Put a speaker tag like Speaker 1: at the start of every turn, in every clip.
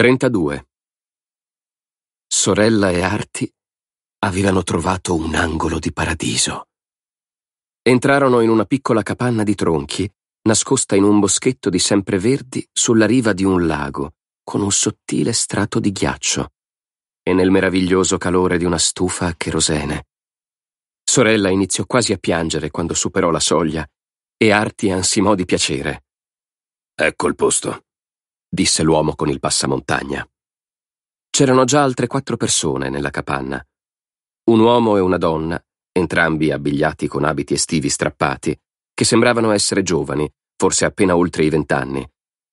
Speaker 1: 32. Sorella e Arti avevano trovato un angolo di paradiso. Entrarono in una piccola capanna di tronchi, nascosta in un boschetto di sempreverdi sulla riva di un lago, con un sottile strato di ghiaccio, e nel meraviglioso calore di una stufa a cherosene. Sorella iniziò quasi a piangere quando superò la soglia, e Arti ansimò di piacere. Ecco il posto, disse l'uomo con il passamontagna. C'erano già altre quattro persone nella capanna. Un uomo e una donna, entrambi abbigliati con abiti estivi strappati, che sembravano essere giovani, forse appena oltre i vent'anni,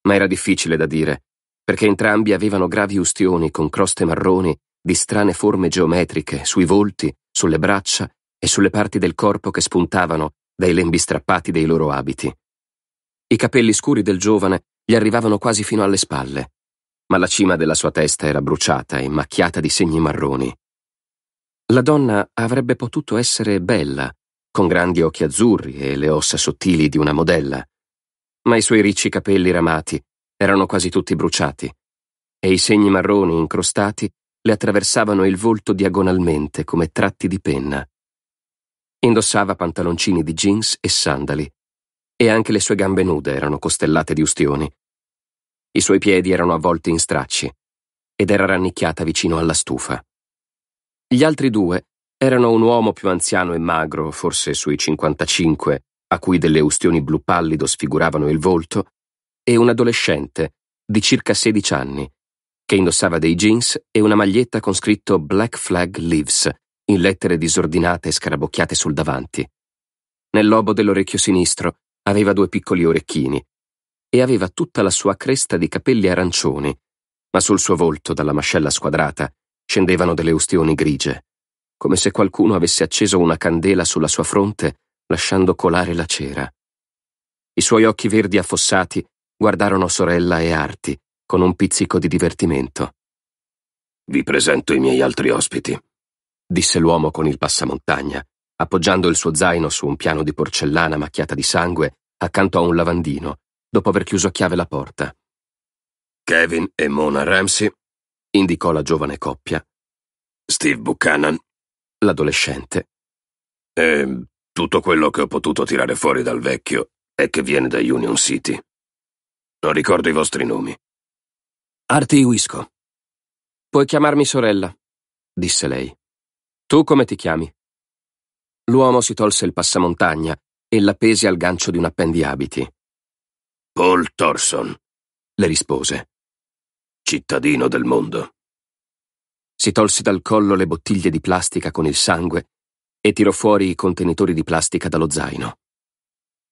Speaker 1: ma era difficile da dire, perché entrambi avevano gravi ustioni con croste marroni di strane forme geometriche sui volti, sulle braccia e sulle parti del corpo che spuntavano dai lembi strappati dei loro abiti. I capelli scuri del giovane gli arrivavano quasi fino alle spalle, ma la cima della sua testa era bruciata e macchiata di segni marroni. La donna avrebbe potuto essere bella, con grandi occhi azzurri e le ossa sottili di una modella, ma i suoi ricci capelli ramati erano quasi tutti bruciati e i segni marroni incrostati le attraversavano il volto diagonalmente come tratti di penna. Indossava pantaloncini di jeans e sandali e anche le sue gambe nude erano costellate di ustioni. I suoi piedi erano avvolti in stracci ed era rannicchiata vicino alla stufa. Gli altri due erano un uomo più anziano e magro, forse sui 55, a cui delle ustioni blu pallido sfiguravano il volto, e un adolescente di circa 16 anni, che indossava dei jeans e una maglietta con scritto Black Flag Leaves in lettere disordinate e scarabocchiate sul davanti. Nel lobo dell'orecchio sinistro Aveva due piccoli orecchini e aveva tutta la sua cresta di capelli arancioni, ma sul suo volto, dalla mascella squadrata, scendevano delle ustioni grigie, come se qualcuno avesse acceso una candela sulla sua fronte lasciando colare la cera. I suoi occhi verdi affossati guardarono sorella e Arti con un pizzico di divertimento. Vi presento i miei altri ospiti, disse l'uomo con il passamontagna, appoggiando il suo zaino su un piano di porcellana macchiata di sangue accanto a un lavandino, dopo aver chiuso a chiave la porta. Kevin e Mona Ramsey, indicò la giovane coppia. Steve Buchanan, l'adolescente. E tutto quello che ho potuto tirare fuori dal vecchio è che viene da Union City. Non ricordo i vostri nomi. Arti Wisco. Puoi chiamarmi sorella, disse lei. Tu come ti chiami? L'uomo si tolse il passamontagna e l'appese al gancio di un appendiabiti. Paul Thorson, le rispose. Cittadino del mondo. Si tolse dal collo le bottiglie di plastica con il sangue e tirò fuori i contenitori di plastica dallo zaino.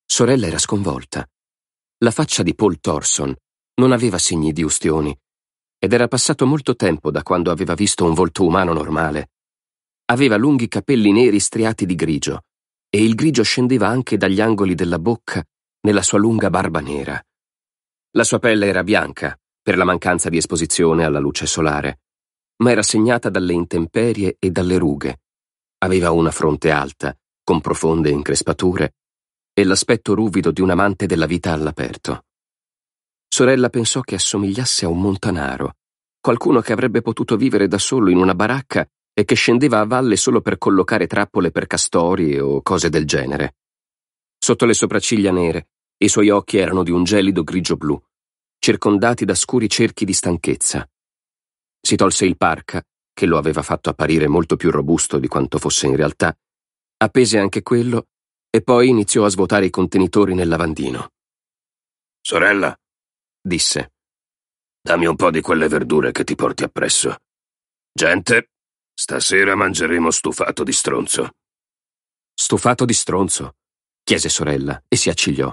Speaker 1: Sorella era sconvolta. La faccia di Paul Thorson non aveva segni di ustioni ed era passato molto tempo da quando aveva visto un volto umano normale. Aveva lunghi capelli neri striati di grigio, e il grigio scendeva anche dagli angoli della bocca nella sua lunga barba nera. La sua pelle era bianca, per la mancanza di esposizione alla luce solare, ma era segnata dalle intemperie e dalle rughe. Aveva una fronte alta, con profonde increspature, e l'aspetto ruvido di un amante della vita all'aperto. Sorella pensò che assomigliasse a un montanaro, qualcuno che avrebbe potuto vivere da solo in una baracca e che scendeva a valle solo per collocare trappole per castori o cose del genere. Sotto le sopracciglia nere, i suoi occhi erano di un gelido grigio-blu, circondati da scuri cerchi di stanchezza. Si tolse il parca, che lo aveva fatto apparire molto più robusto di quanto fosse in realtà, appese anche quello e poi iniziò a svuotare i contenitori nel lavandino. Sorella, disse, dammi un po' di quelle verdure che ti porti appresso. Gente, Stasera mangeremo stufato di stronzo. Stufato di stronzo? chiese sorella e si accigliò.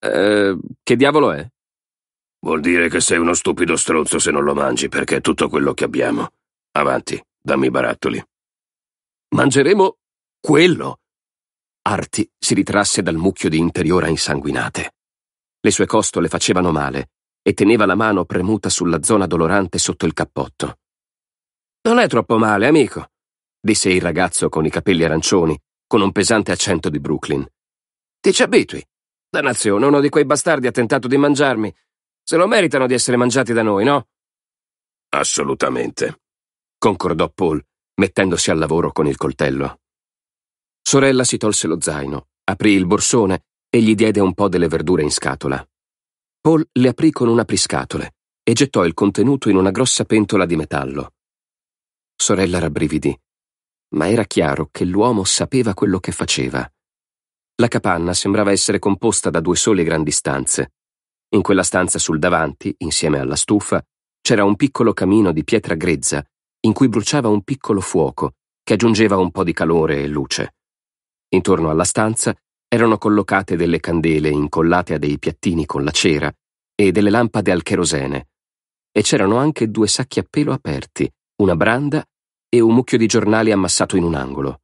Speaker 1: Eh, che diavolo è? Vuol dire che sei uno stupido stronzo se non lo mangi, perché è tutto quello che abbiamo. Avanti, dammi i barattoli. Mangeremo quello. Arti si ritrasse dal mucchio di interiora insanguinate. Le sue costole facevano male e teneva la mano premuta sulla zona dolorante sotto il cappotto. Non è troppo male, amico, disse il ragazzo con i capelli arancioni, con un pesante accento di Brooklyn. Ti ci abitui. Dannazione, uno di quei bastardi ha tentato di mangiarmi. Se lo meritano di essere mangiati da noi, no? Assolutamente, concordò Paul, mettendosi al lavoro con il coltello. Sorella si tolse lo zaino, aprì il borsone e gli diede un po' delle verdure in scatola. Paul le aprì con un apriscatole e gettò il contenuto in una grossa pentola di metallo. Sorella rabbrividì. Ma era chiaro che l'uomo sapeva quello che faceva. La capanna sembrava essere composta da due sole grandi stanze. In quella stanza sul davanti, insieme alla stufa, c'era un piccolo camino di pietra grezza in cui bruciava un piccolo fuoco che aggiungeva un po' di calore e luce. Intorno alla stanza erano collocate delle candele incollate a dei piattini con la cera e delle lampade al cherosene. E c'erano anche due sacchi a pelo aperti, una branda e un mucchio di giornali ammassato in un angolo.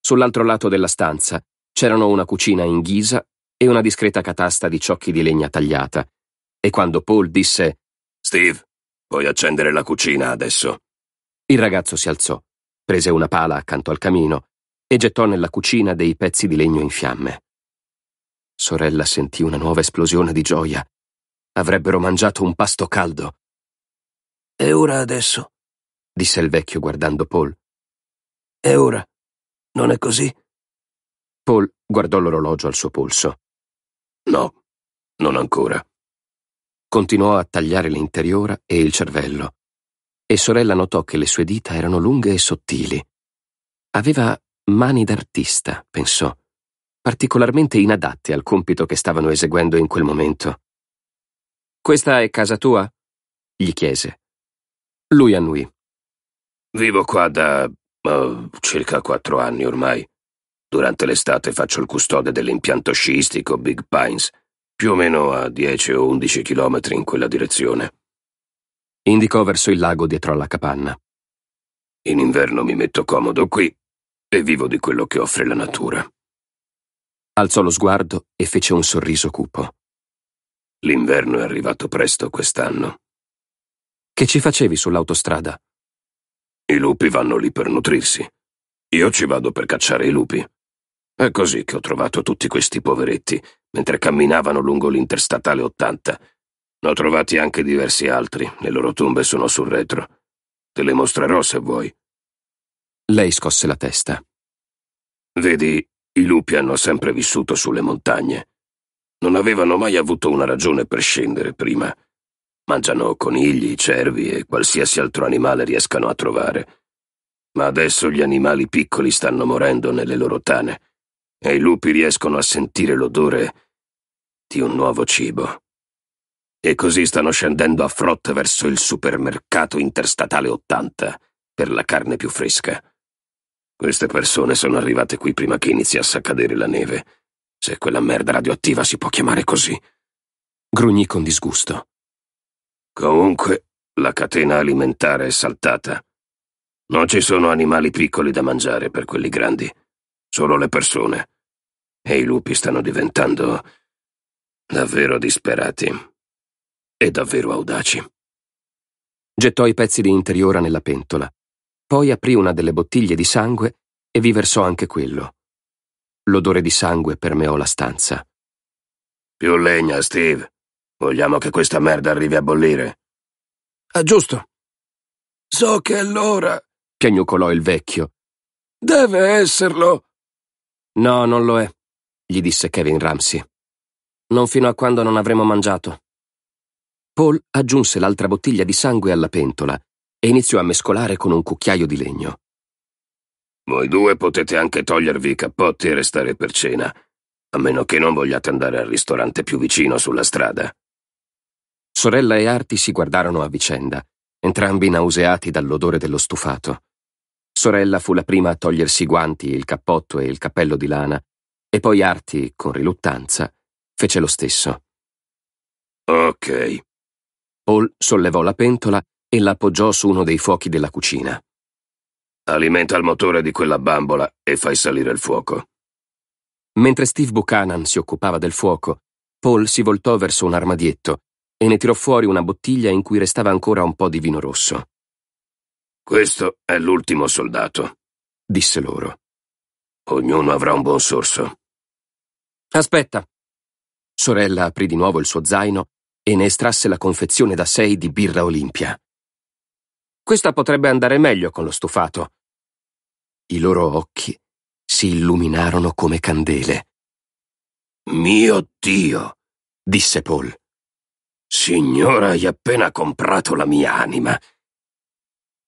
Speaker 1: Sull'altro lato della stanza c'erano una cucina in ghisa e una discreta catasta di ciocchi di legna tagliata, e quando Paul disse Steve, puoi accendere la cucina adesso. Il ragazzo si alzò, prese una pala accanto al camino e gettò nella cucina dei pezzi di legno in fiamme. Sorella sentì una nuova esplosione di gioia. Avrebbero mangiato un pasto caldo. E ora adesso? disse il vecchio guardando Paul. È ora? Non è così? Paul guardò l'orologio al suo polso. No, non ancora. Continuò a tagliare l'interiore e il cervello, e sorella notò che le sue dita erano lunghe e sottili. Aveva mani d'artista, pensò, particolarmente inadatte al compito che stavano eseguendo in quel momento. Questa è casa tua? gli chiese. Lui annuì. Vivo qua da oh, circa quattro anni ormai. Durante l'estate faccio il custode dell'impianto sciistico Big Pines, più o meno a 10 o 11 chilometri in quella direzione. Indicò verso il lago dietro alla capanna. In inverno mi metto comodo qui e vivo di quello che offre la natura. Alzò lo sguardo e fece un sorriso cupo. L'inverno è arrivato presto quest'anno. Che ci facevi sull'autostrada? I lupi vanno lì per nutrirsi. Io ci vado per cacciare i lupi. È così che ho trovato tutti questi poveretti mentre camminavano lungo l'interstatale 80. Ne ho trovati anche diversi altri, le loro tombe sono sul retro. Te le mostrerò se vuoi. Lei scosse la testa. Vedi, i lupi hanno sempre vissuto sulle montagne. Non avevano mai avuto una ragione per scendere prima. Mangiano conigli, cervi e qualsiasi altro animale riescano a trovare. Ma adesso gli animali piccoli stanno morendo nelle loro tane e i lupi riescono a sentire l'odore di un nuovo cibo. E così stanno scendendo a frotte verso il supermercato interstatale 80 per la carne più fresca. Queste persone sono arrivate qui prima che iniziasse a cadere la neve, se quella merda radioattiva si può chiamare così. Grugnì con disgusto. Comunque, la catena alimentare è saltata. Non ci sono animali piccoli da mangiare per quelli grandi, solo le persone. E i lupi stanno diventando davvero disperati e davvero audaci. Gettò i pezzi di interiora nella pentola, poi aprì una delle bottiglie di sangue e vi versò anche quello. L'odore di sangue permeò la stanza. Più legna, Steve. Vogliamo che questa merda arrivi a bollire? È ah, giusto. So che è l'ora, piagnucolò il vecchio. Deve esserlo. No, non lo è, gli disse Kevin Ramsey. Non fino a quando non avremo mangiato. Paul aggiunse l'altra bottiglia di sangue alla pentola e iniziò a mescolare con un cucchiaio di legno. Voi due potete anche togliervi i cappotti e restare per cena, a meno che non vogliate andare al ristorante più vicino sulla strada. Sorella e Arti si guardarono a vicenda, entrambi nauseati dall'odore dello stufato. Sorella fu la prima a togliersi i guanti, il cappotto e il cappello di lana, e poi Arti, con riluttanza, fece lo stesso. Ok. Paul sollevò la pentola e la appoggiò su uno dei fuochi della cucina. Alimenta il motore di quella bambola e fai salire il fuoco. Mentre Steve Buchanan si occupava del fuoco, Paul si voltò verso un armadietto e ne tirò fuori una bottiglia in cui restava ancora un po' di vino rosso. Questo è l'ultimo soldato, disse loro. Ognuno avrà un buon sorso. Aspetta. Sorella aprì di nuovo il suo zaino e ne estrasse la confezione da sei di birra Olimpia. Questa potrebbe andare meglio con lo stufato. I loro occhi si illuminarono come candele. Mio Dio, disse Paul. Signora, hai appena comprato la mia anima.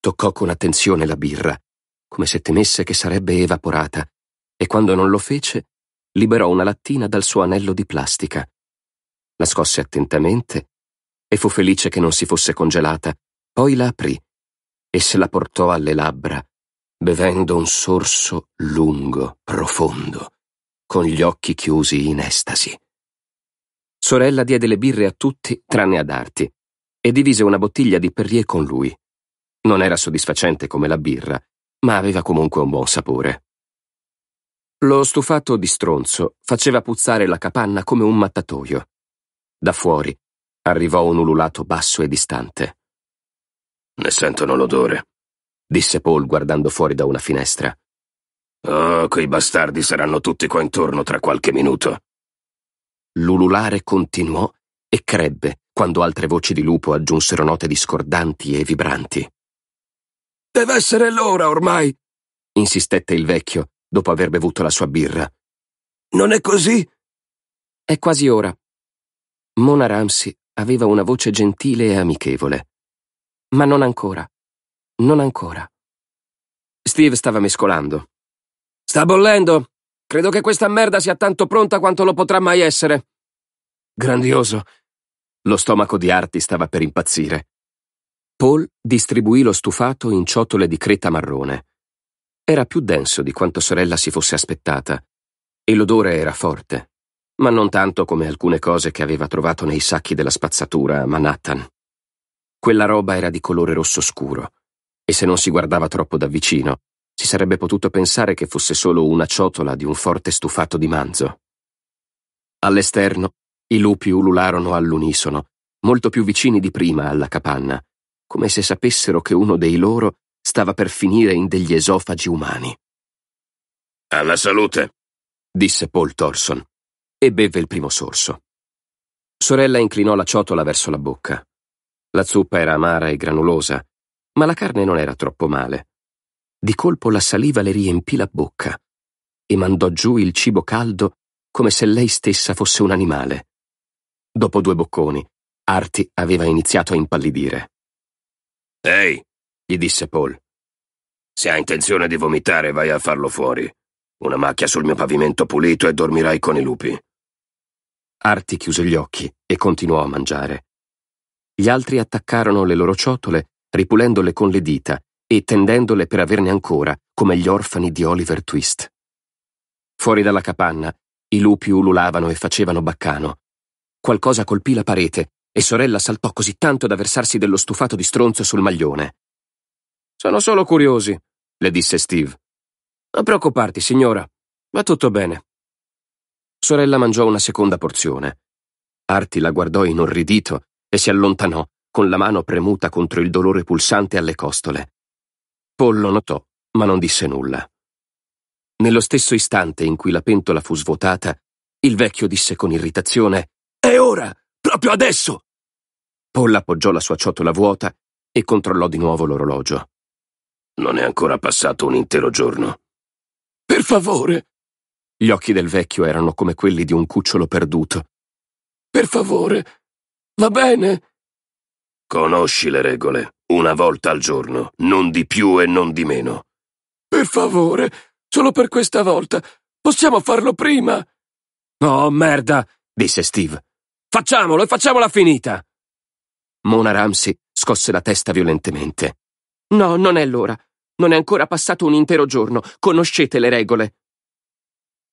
Speaker 1: Toccò con attenzione la birra, come se temesse che sarebbe evaporata, e quando non lo fece, liberò una lattina dal suo anello di plastica. La scosse attentamente e fu felice che non si fosse congelata, poi la aprì e se la portò alle labbra, bevendo un sorso lungo, profondo, con gli occhi chiusi in estasi. Sorella diede le birre a tutti tranne ad Arti e divise una bottiglia di Perrier con lui. Non era soddisfacente come la birra, ma aveva comunque un buon sapore. Lo stufato di stronzo faceva puzzare la capanna come un mattatoio. Da fuori arrivò un ululato basso e distante. Ne sentono l'odore, disse Paul guardando fuori da una finestra. Oh, quei bastardi saranno tutti qua intorno tra qualche minuto. L'ululare continuò e crebbe quando altre voci di lupo aggiunsero note discordanti e vibranti. Deve essere l'ora ormai, insistette il vecchio dopo aver bevuto la sua birra. Non è così? È quasi ora. Mona Ramsey aveva una voce gentile e amichevole. Ma non ancora. Non ancora. Steve stava mescolando. Sta bollendo, Credo che questa merda sia tanto pronta quanto lo potrà mai essere. Grandioso. Lo stomaco di Arti stava per impazzire. Paul distribuì lo stufato in ciotole di creta marrone. Era più denso di quanto sorella si fosse aspettata, e l'odore era forte, ma non tanto come alcune cose che aveva trovato nei sacchi della spazzatura a Manhattan. Quella roba era di colore rosso scuro, e se non si guardava troppo da vicino, si sarebbe potuto pensare che fosse solo una ciotola di un forte stufato di manzo. All'esterno, i lupi ulularono all'unisono, molto più vicini di prima alla capanna, come se sapessero che uno dei loro stava per finire in degli esofagi umani. Alla salute, disse Paul Thorson, e bevve il primo sorso. Sorella inclinò la ciotola verso la bocca. La zuppa era amara e granulosa, ma la carne non era troppo male. Di colpo la saliva le riempì la bocca e mandò giù il cibo caldo come se lei stessa fosse un animale. Dopo due bocconi, Arti aveva iniziato a impallidire. Ehi, gli disse Paul. Se hai intenzione di vomitare, vai a farlo fuori. Una macchia sul mio pavimento pulito e dormirai con i lupi. Arti chiuse gli occhi e continuò a mangiare. Gli altri attaccarono le loro ciotole, ripulendole con le dita e tendendole per averne ancora, come gli orfani di Oliver Twist. Fuori dalla capanna, i lupi ululavano e facevano baccano. Qualcosa colpì la parete e sorella saltò così tanto da versarsi dello stufato di stronzo sul maglione. Sono solo curiosi, le disse Steve. Non preoccuparti, signora. Va tutto bene. Sorella mangiò una seconda porzione. Arti la guardò inorridito e si allontanò, con la mano premuta contro il dolore pulsante alle costole. Paul lo notò, ma non disse nulla. Nello stesso istante in cui la pentola fu svuotata, il vecchio disse con irritazione È ora! Proprio adesso! Paul appoggiò la sua ciotola vuota e controllò di nuovo l'orologio. Non è ancora passato un intero giorno. Per favore! Gli occhi del vecchio erano come quelli di un cucciolo perduto. Per favore! Va bene! Conosci le regole. Una volta al giorno, non di più e non di meno. Per favore, solo per questa volta. Possiamo farlo prima. Oh, merda, disse Steve. Facciamolo e facciamola finita. Mona Ramsey scosse la testa violentemente. No, non è l'ora. Non è ancora passato un intero giorno. Conoscete le regole.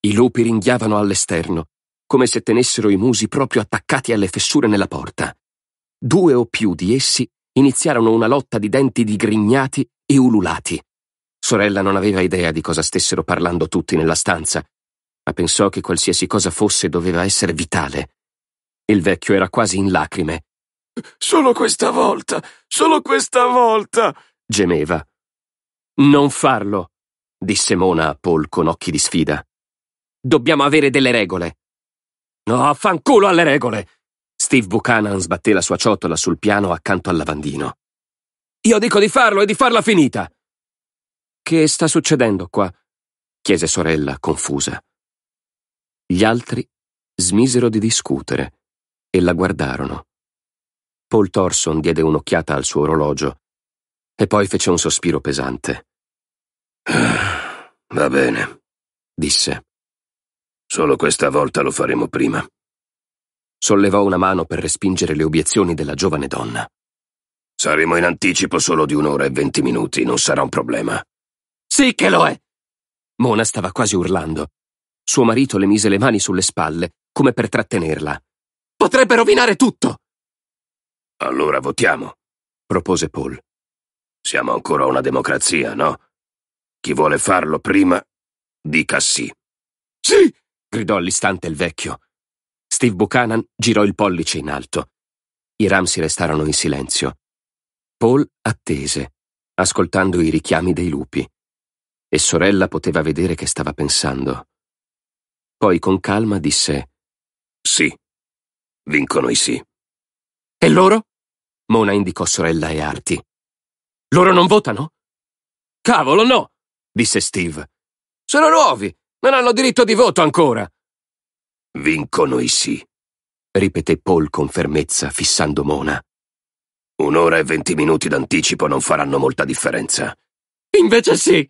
Speaker 1: I lupi ringhiavano all'esterno, come se tenessero i musi proprio attaccati alle fessure nella porta. Due o più di essi iniziarono una lotta di denti digrignati e ululati. Sorella non aveva idea di cosa stessero parlando tutti nella stanza, ma pensò che qualsiasi cosa fosse doveva essere vitale. Il vecchio era quasi in lacrime. Solo questa volta, solo questa volta, gemeva. Non farlo, disse Mona a Paul con occhi di sfida. Dobbiamo avere delle regole. No, affanculo alle regole, Steve Buchanan sbatté la sua ciotola sul piano accanto al lavandino. Io dico di farlo e di farla finita! Che sta succedendo qua? chiese sorella, confusa. Gli altri smisero di discutere e la guardarono. Paul Thorson diede un'occhiata al suo orologio e poi fece un sospiro pesante. Va bene, disse. Solo questa volta lo faremo prima. Sollevò una mano per respingere le obiezioni della giovane donna. Saremo in anticipo solo di un'ora e venti minuti, non sarà un problema. Sì che lo è! Mona stava quasi urlando. Suo marito le mise le mani sulle spalle, come per trattenerla. Potrebbe rovinare tutto! Allora votiamo, propose Paul. Siamo ancora una democrazia, no? Chi vuole farlo prima, dica sì. Sì! gridò all'istante il vecchio. Steve Buchanan girò il pollice in alto. I Ramsi restarono in silenzio. Paul attese, ascoltando i richiami dei lupi. E sorella poteva vedere che stava pensando. Poi con calma disse Sì, vincono i sì. E loro? Mona indicò sorella e Arti. Loro non votano? Cavolo, no! disse Steve. Sono nuovi, non hanno diritto di voto ancora. Vincono i sì, ripeté Paul con fermezza, fissando Mona. Un'ora e venti minuti d'anticipo non faranno molta differenza. Invece sì,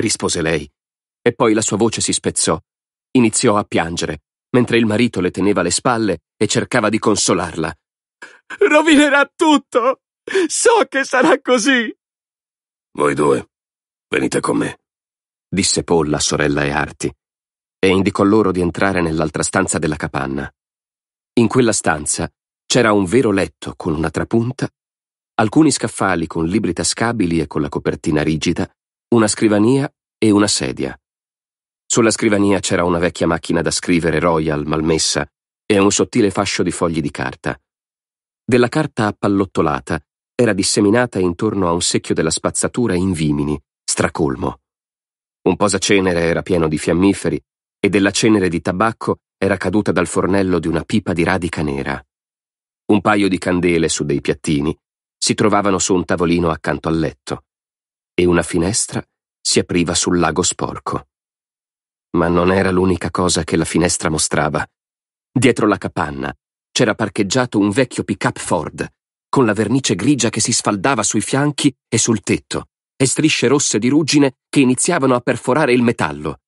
Speaker 1: rispose lei. E poi la sua voce si spezzò. Iniziò a piangere, mentre il marito le teneva le spalle e cercava di consolarla. Rovinerà tutto! So che sarà così! Voi due, venite con me, disse Paul a sorella e Arti e indicò loro di entrare nell'altra stanza della capanna. In quella stanza c'era un vero letto con una trapunta, alcuni scaffali con libri tascabili e con la copertina rigida, una scrivania e una sedia. Sulla scrivania c'era una vecchia macchina da scrivere Royal malmessa e un sottile fascio di fogli di carta. Della carta appallottolata era disseminata intorno a un secchio della spazzatura in vimini, stracolmo. Un posacenere era pieno di fiammiferi e della cenere di tabacco era caduta dal fornello di una pipa di radica nera. Un paio di candele su dei piattini si trovavano su un tavolino accanto al letto e una finestra si apriva sul lago sporco. Ma non era l'unica cosa che la finestra mostrava. Dietro la capanna c'era parcheggiato un vecchio pick-up Ford, con la vernice grigia che si sfaldava sui fianchi e sul tetto, e strisce rosse di ruggine che iniziavano a perforare il metallo.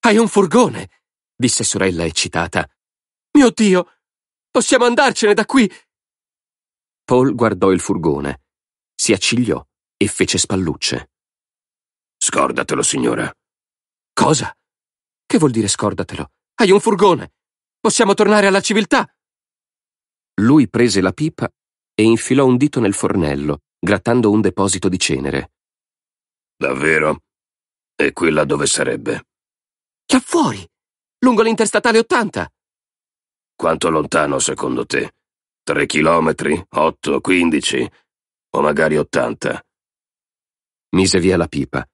Speaker 1: Hai un furgone, disse sorella eccitata. Mio Dio, possiamo andarcene da qui. Paul guardò il furgone, si accigliò e fece spallucce. Scordatelo, signora. Cosa? Che vuol dire scordatelo? Hai un furgone. Possiamo tornare alla civiltà. Lui prese la pipa e infilò un dito nel fornello, grattando un deposito di cenere. Davvero? E quella dove sarebbe? Là fuori, lungo l'interstatale 80. Quanto lontano secondo te? Tre chilometri? Otto? Quindici? O magari ottanta? Mise via la pipa,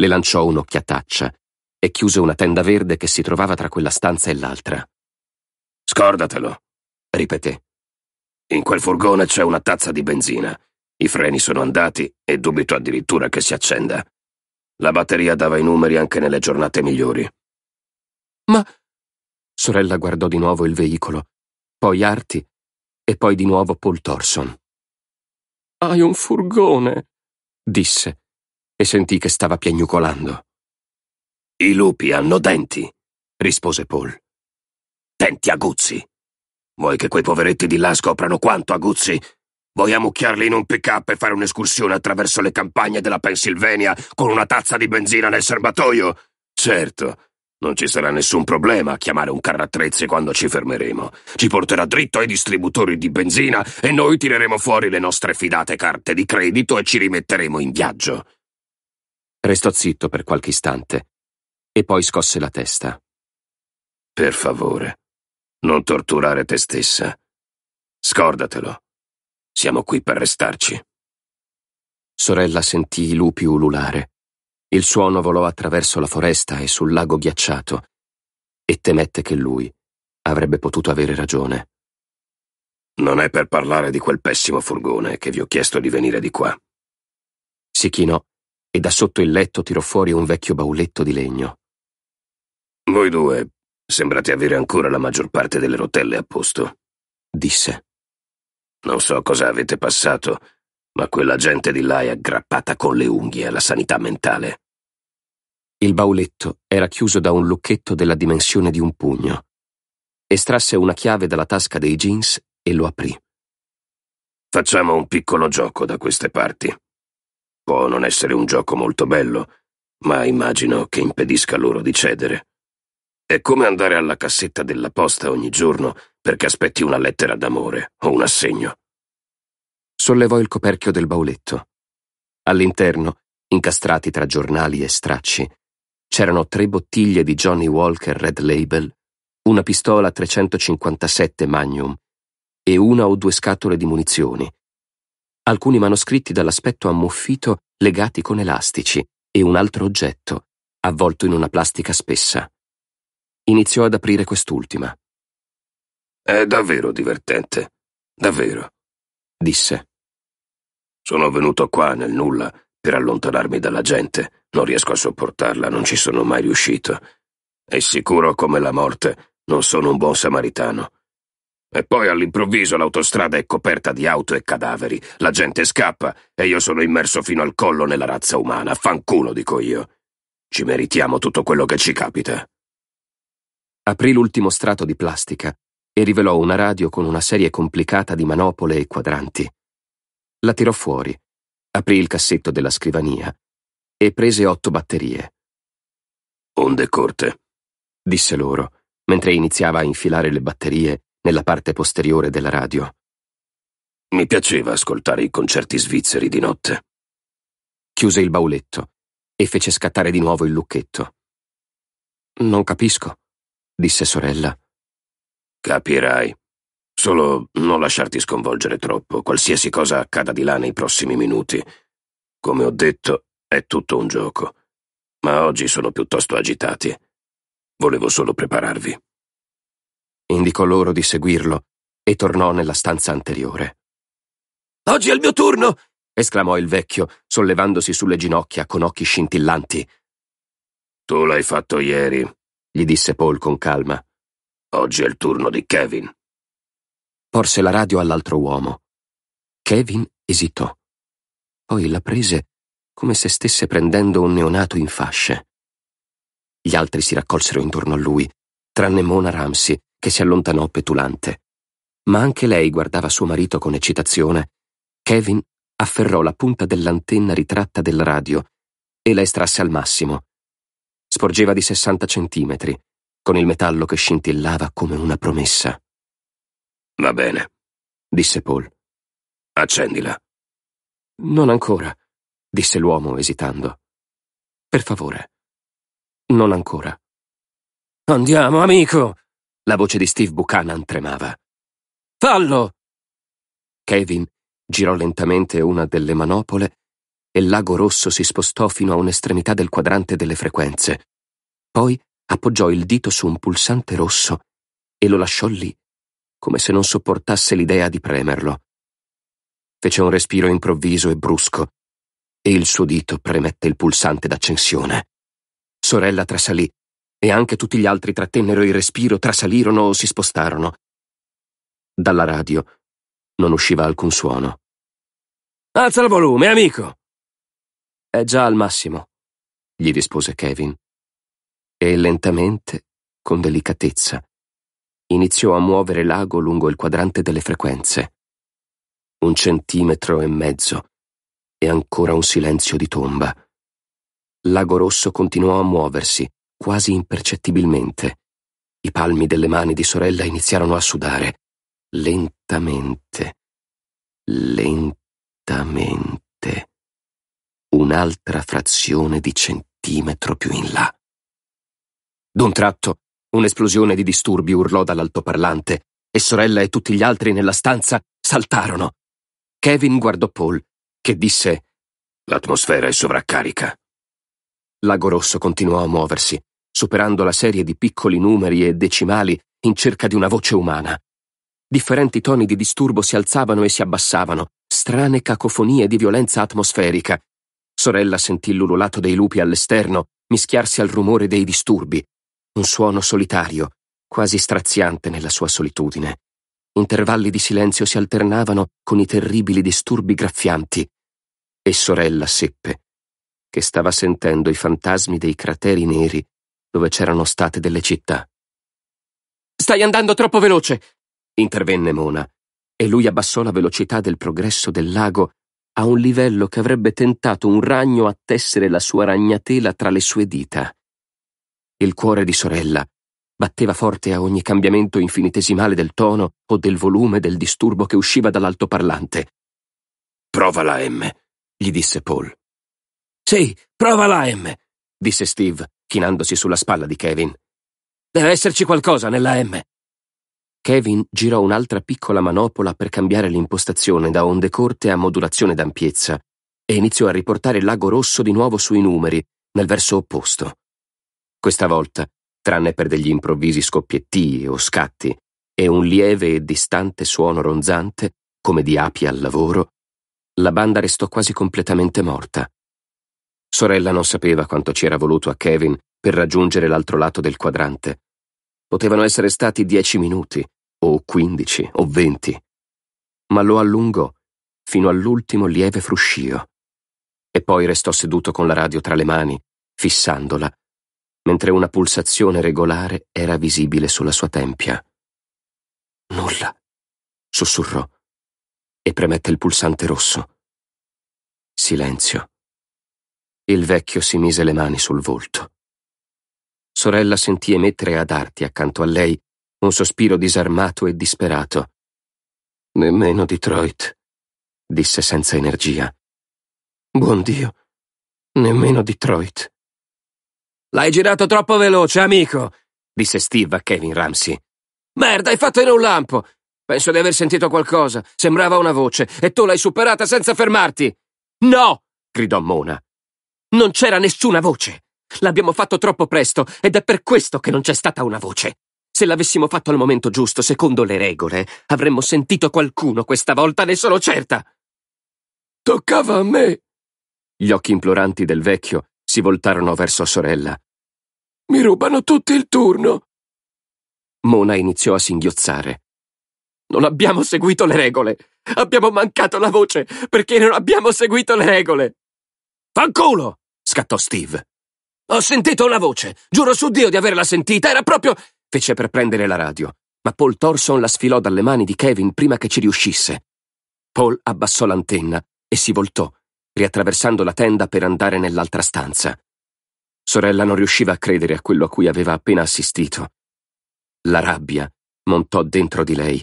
Speaker 1: le lanciò un'occhiataccia e chiuse una tenda verde che si trovava tra quella stanza e l'altra. Scordatelo, ripeté. In quel furgone c'è una tazza di benzina. I freni sono andati e dubito addirittura che si accenda. La batteria dava i numeri anche nelle giornate migliori. Ma... Sorella guardò di nuovo il veicolo, poi Arti e poi di nuovo Paul Thorson. Hai un furgone, disse, e sentì che stava piagnucolando. I lupi hanno denti, rispose Paul. Denti aguzzi. Vuoi che quei poveretti di là scoprano quanto aguzzi? Vuoi ammucchiarli in un pick-up e fare un'escursione attraverso le campagne della Pennsylvania con una tazza di benzina nel serbatoio? Certo, non ci sarà nessun problema a chiamare un carrattrezzi quando ci fermeremo. Ci porterà dritto ai distributori di benzina e noi tireremo fuori le nostre fidate carte di credito e ci rimetteremo in viaggio. Restò zitto per qualche istante e poi scosse la testa. Per favore, non torturare te stessa. Scordatelo. Siamo qui per restarci. Sorella sentì i lupi ululare il suono volò attraverso la foresta e sul lago ghiacciato e temette che lui avrebbe potuto avere ragione. Non è per parlare di quel pessimo furgone che vi ho chiesto di venire di qua. Si chinò e da sotto il letto tirò fuori un vecchio bauletto di legno. Voi due sembrate avere ancora la maggior parte delle rotelle a posto, disse. Non so cosa avete passato, ma quella gente di là è aggrappata con le unghie alla sanità mentale. Il bauletto era chiuso da un lucchetto della dimensione di un pugno. Estrasse una chiave dalla tasca dei jeans e lo aprì. Facciamo un piccolo gioco da queste parti. Può non essere un gioco molto bello, ma immagino che impedisca loro di cedere. È come andare alla cassetta della posta ogni giorno perché aspetti una lettera d'amore o un assegno sollevò il coperchio del bauletto. All'interno, incastrati tra giornali e stracci, c'erano tre bottiglie di Johnny Walker Red Label, una pistola 357 Magnum e una o due scatole di munizioni, alcuni manoscritti dall'aspetto ammuffito legati con elastici e un altro oggetto, avvolto in una plastica spessa. Iniziò ad aprire quest'ultima. È davvero divertente, davvero, disse. Sono venuto qua nel nulla per allontanarmi dalla gente. Non riesco a sopportarla, non ci sono mai riuscito. E sicuro come la morte, non sono un buon samaritano. E poi all'improvviso l'autostrada è coperta di auto e cadaveri, la gente scappa e io sono immerso fino al collo nella razza umana, fanculo dico io. Ci meritiamo tutto quello che ci capita. Aprì l'ultimo strato di plastica e rivelò una radio con una serie complicata di manopole e quadranti. La tirò fuori, aprì il cassetto della scrivania e prese otto batterie. Onde corte, disse loro, mentre iniziava a infilare le batterie nella parte posteriore della radio. Mi piaceva ascoltare i concerti svizzeri di notte. Chiuse il bauletto e fece scattare di nuovo il lucchetto. Non capisco, disse sorella. Capirai, Solo non lasciarti sconvolgere troppo, qualsiasi cosa accada di là nei prossimi minuti. Come ho detto, è tutto un gioco. Ma oggi sono piuttosto agitati. Volevo solo prepararvi. Indicò loro di seguirlo e tornò nella stanza anteriore. Oggi è il mio turno! esclamò il vecchio, sollevandosi sulle ginocchia con occhi scintillanti. Tu l'hai fatto ieri, gli disse Paul con calma. Oggi è il turno di Kevin. Porse la radio all'altro uomo. Kevin esitò. Poi la prese come se stesse prendendo un neonato in fasce. Gli altri si raccolsero intorno a lui, tranne Mona Ramsey, che si allontanò petulante. Ma anche lei guardava suo marito con eccitazione. Kevin afferrò la punta dell'antenna ritratta della radio e la estrasse al massimo. Sporgeva di 60 centimetri, con il metallo che scintillava come una promessa. Va bene, disse Paul. Accendila. Non ancora, disse l'uomo esitando. Per favore. Non ancora. Andiamo, amico! La voce di Steve Buchanan tremava. Fallo! Kevin girò lentamente una delle manopole e l'ago rosso si spostò fino a un'estremità del quadrante delle frequenze. Poi appoggiò il dito su un pulsante rosso e lo lasciò lì, come se non sopportasse l'idea di premerlo. Fece un respiro improvviso e brusco e il suo dito premette il pulsante d'accensione. Sorella trasalì e anche tutti gli altri trattennero il respiro, trasalirono o si spostarono. Dalla radio non usciva alcun suono. Alza il volume, amico! È già al massimo, gli rispose Kevin. E lentamente, con delicatezza, iniziò a muovere l'ago lungo il quadrante delle frequenze. Un centimetro e mezzo e ancora un silenzio di tomba. L'ago rosso continuò a muoversi, quasi impercettibilmente. I palmi delle mani di sorella iniziarono a sudare, lentamente, lentamente, un'altra frazione di centimetro più in là. D'un tratto Un'esplosione di disturbi urlò dall'altoparlante e sorella e tutti gli altri nella stanza saltarono. Kevin guardò Paul, che disse L'atmosfera è sovraccarica. Lago Rosso continuò a muoversi, superando la serie di piccoli numeri e decimali in cerca di una voce umana. Differenti toni di disturbo si alzavano e si abbassavano, strane cacofonie di violenza atmosferica. Sorella sentì l'ululato dei lupi all'esterno mischiarsi al rumore dei disturbi, un suono solitario, quasi straziante nella sua solitudine. Intervalli di silenzio si alternavano con i terribili disturbi graffianti. E sorella seppe che stava sentendo i fantasmi dei crateri neri dove c'erano state delle città. Stai andando troppo veloce! intervenne Mona, e lui abbassò la velocità del progresso del lago a un livello che avrebbe tentato un ragno a tessere la sua ragnatela tra le sue dita. Il cuore di sorella batteva forte a ogni cambiamento infinitesimale del tono o del volume del disturbo che usciva dall'altoparlante. Provala, M, gli disse Paul. Sì, provala, M, disse Steve, chinandosi sulla spalla di Kevin. Deve esserci qualcosa nella M. Kevin girò un'altra piccola manopola per cambiare l'impostazione da onde corte a modulazione d'ampiezza e iniziò a riportare il lago rosso di nuovo sui numeri, nel verso opposto. Questa volta, tranne per degli improvvisi scoppiettii o scatti e un lieve e distante suono ronzante, come di api al lavoro, la banda restò quasi completamente morta. Sorella non sapeva quanto ci era voluto a Kevin per raggiungere l'altro lato del quadrante. Potevano essere stati dieci minuti, o quindici, o venti. Ma lo allungò fino all'ultimo lieve fruscio. E poi restò seduto con la radio tra le mani, fissandola mentre una pulsazione regolare era visibile sulla sua tempia. Nulla, sussurrò, e premette il pulsante rosso. Silenzio. Il vecchio si mise le mani sul volto. Sorella sentì emettere ad arti accanto a lei un sospiro disarmato e disperato. Nemmeno Detroit, disse senza energia. Buon Dio, nemmeno Detroit. L'hai girato troppo veloce, amico, disse Steve a Kevin Ramsey. Merda, hai fatto in un lampo! Penso di aver sentito qualcosa. Sembrava una voce, e tu l'hai superata senza fermarti. No! gridò Mona. Non c'era nessuna voce. L'abbiamo fatto troppo presto, ed è per questo che non c'è stata una voce. Se l'avessimo fatto al momento giusto, secondo le regole, avremmo sentito qualcuno questa volta, ne sono certa. Toccava a me. Gli occhi imploranti del vecchio si voltarono verso sorella. Mi rubano tutto il turno. Mona iniziò a singhiozzare. Non abbiamo seguito le regole. Abbiamo mancato la voce perché non abbiamo seguito le regole. Fanculo! scattò Steve. Ho sentito una voce. Giuro su Dio di averla sentita. Era proprio. fece per prendere la radio. Ma Paul Thorson la sfilò dalle mani di Kevin prima che ci riuscisse. Paul abbassò l'antenna e si voltò, riattraversando la tenda per andare nell'altra stanza. Sorella non riusciva a credere a quello a cui aveva appena assistito. La rabbia montò dentro di lei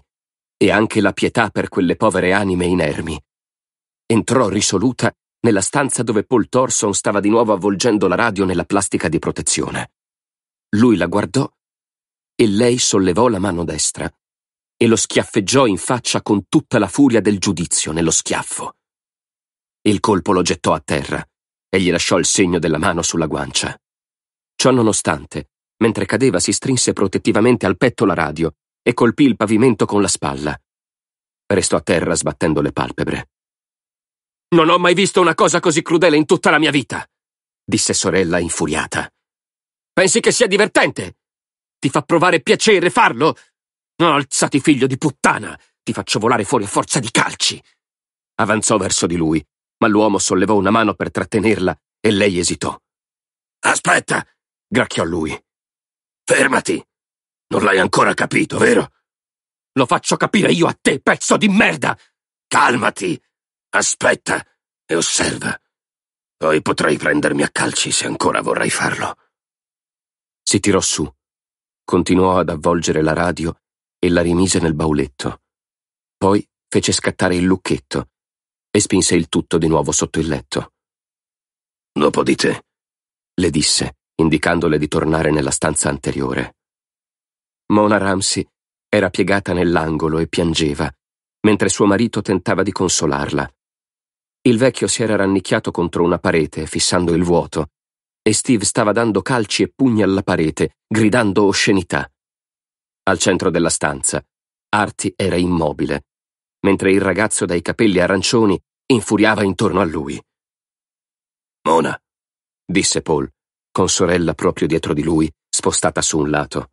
Speaker 1: e anche la pietà per quelle povere anime inermi. Entrò risoluta nella stanza dove Paul Thorson stava di nuovo avvolgendo la radio nella plastica di protezione. Lui la guardò e lei sollevò la mano destra e lo schiaffeggiò in faccia con tutta la furia del giudizio nello schiaffo. Il colpo lo gettò a terra e gli lasciò il segno della mano sulla guancia. Ciò nonostante, mentre cadeva si strinse protettivamente al petto la radio e colpì il pavimento con la spalla. Restò a terra sbattendo le palpebre. Non ho mai visto una cosa così crudele in tutta la mia vita, disse sorella infuriata. Pensi che sia divertente? Ti fa provare piacere farlo? No, alzati figlio di puttana! Ti faccio volare fuori a forza di calci! Avanzò verso di lui ma l'uomo sollevò una mano per trattenerla e lei esitò. Aspetta, gracchiò lui. Fermati. Non l'hai ancora capito, vero? Lo faccio capire io a te, pezzo di merda! Calmati. Aspetta e osserva. Poi potrei prendermi a calci se ancora vorrai farlo. Si tirò su, continuò ad avvolgere la radio e la rimise nel bauletto. Poi fece scattare il lucchetto e spinse il tutto di nuovo sotto il letto. Dopo di te, le disse, indicandole di tornare nella stanza anteriore. Mona Ramsey era piegata nell'angolo e piangeva, mentre suo marito tentava di consolarla. Il vecchio si era rannicchiato contro una parete, fissando il vuoto, e Steve stava dando calci e pugni alla parete, gridando oscenità. Al centro della stanza, Arti era immobile, mentre il ragazzo dai capelli arancioni infuriava intorno a lui. Mona, disse Paul, con sorella proprio dietro di lui, spostata su un lato.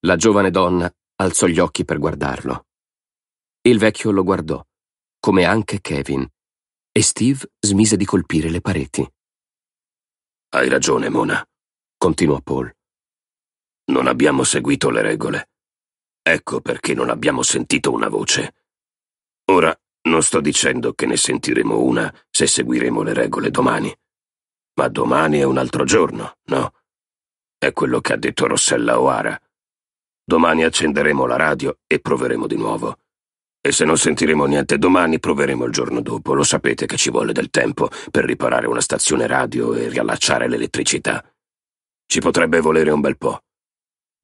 Speaker 1: La giovane donna alzò gli occhi per guardarlo. Il vecchio lo guardò, come anche Kevin, e Steve smise di colpire le pareti. Hai ragione, Mona, continuò Paul. Non abbiamo seguito le regole. Ecco perché non abbiamo sentito una voce. Ora, non sto dicendo che ne sentiremo una se seguiremo le regole domani. Ma domani è un altro giorno, no? È quello che ha detto Rossella O'Hara. Domani accenderemo la radio e proveremo di nuovo. E se non sentiremo niente domani, proveremo il giorno dopo. Lo sapete che ci vuole del tempo per riparare una stazione radio e riallacciare l'elettricità. Ci potrebbe volere un bel po'.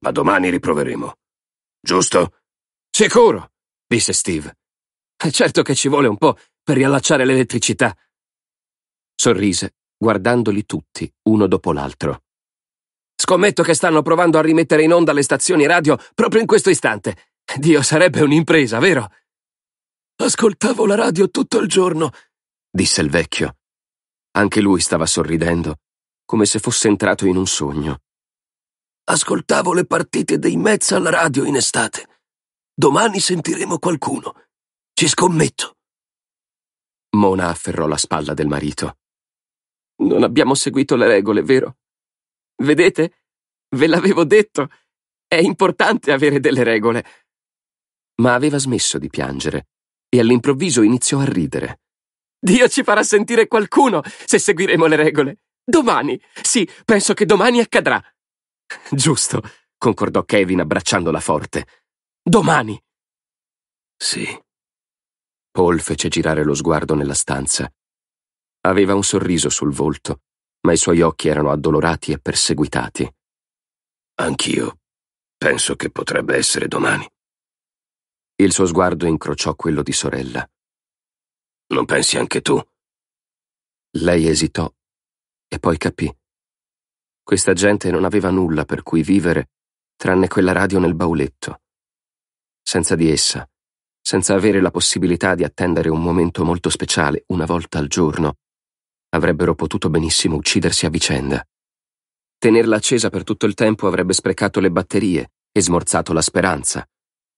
Speaker 1: Ma domani riproveremo. Giusto? Sicuro, disse Steve. Eh, certo che ci vuole un po' per riallacciare l'elettricità. Sorrise, guardandoli tutti, uno dopo l'altro. Scommetto che stanno provando a rimettere in onda le stazioni radio proprio in questo istante. Dio, sarebbe un'impresa, vero? Ascoltavo la radio tutto il giorno, disse il vecchio. Anche lui stava sorridendo, come se fosse entrato in un sogno. Ascoltavo le partite dei Mets alla radio in estate. Domani sentiremo qualcuno. Ci scommetto. Mona afferrò la spalla del marito. Non abbiamo seguito le regole, vero? Vedete? Ve l'avevo detto. È importante avere delle regole. Ma aveva smesso di piangere e all'improvviso iniziò a ridere. Dio ci farà sentire qualcuno se seguiremo le regole. Domani. Sì, penso che domani accadrà. Giusto, concordò Kevin abbracciandola forte. Domani. Sì. Paul fece girare lo sguardo nella stanza. Aveva un sorriso sul volto, ma i suoi occhi erano addolorati e perseguitati. Anch'io penso che potrebbe essere domani. Il suo sguardo incrociò quello di sorella. Non pensi anche tu? Lei esitò e poi capì. Questa gente non aveva nulla per cui vivere tranne quella radio nel bauletto. Senza di essa, senza avere la possibilità di attendere un momento molto speciale una volta al giorno, avrebbero potuto benissimo uccidersi a vicenda. Tenerla accesa per tutto il tempo avrebbe sprecato le batterie e smorzato la speranza,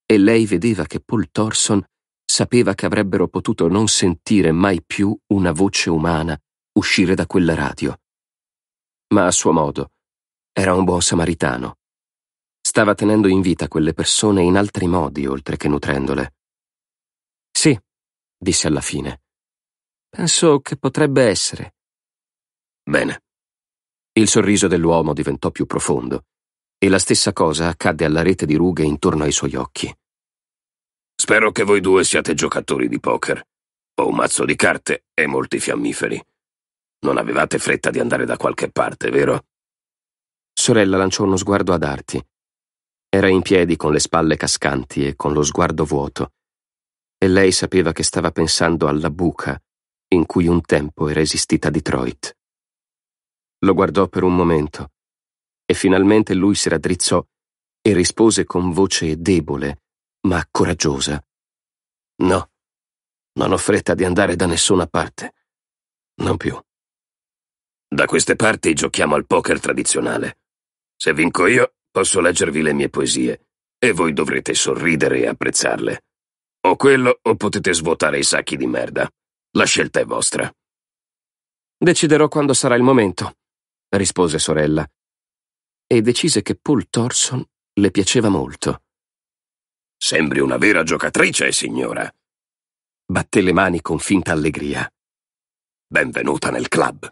Speaker 1: e lei vedeva che Paul Thorson sapeva che avrebbero potuto non sentire mai più una voce umana uscire da quella radio. Ma a suo modo, era un buon samaritano. Stava tenendo in vita quelle persone in altri modi oltre che nutrendole. Sì, disse alla fine. Penso che potrebbe essere. Bene. Il sorriso dell'uomo diventò più profondo e la stessa cosa accadde alla rete di rughe intorno ai suoi occhi. Spero che voi due siate giocatori di poker. Ho un mazzo di carte e molti fiammiferi. Non avevate fretta di andare da qualche parte, vero? Sorella lanciò uno sguardo ad Arti. Era in piedi con le spalle cascanti e con lo sguardo vuoto, e lei sapeva che stava pensando alla buca in cui un tempo era esistita Detroit. Lo guardò per un momento e finalmente lui si raddrizzò e rispose con voce debole ma coraggiosa. No, non ho fretta di andare da nessuna parte. Non più. Da queste parti giochiamo al poker tradizionale. Se vinco io, posso leggervi le mie poesie e voi dovrete sorridere e apprezzarle. O quello o potete svuotare i sacchi di merda. La scelta è vostra. Deciderò quando sarà il momento, rispose sorella. E decise che Paul Thorson le piaceva molto. Sembri una vera giocatrice, signora. Batté le mani con finta allegria. Benvenuta nel club.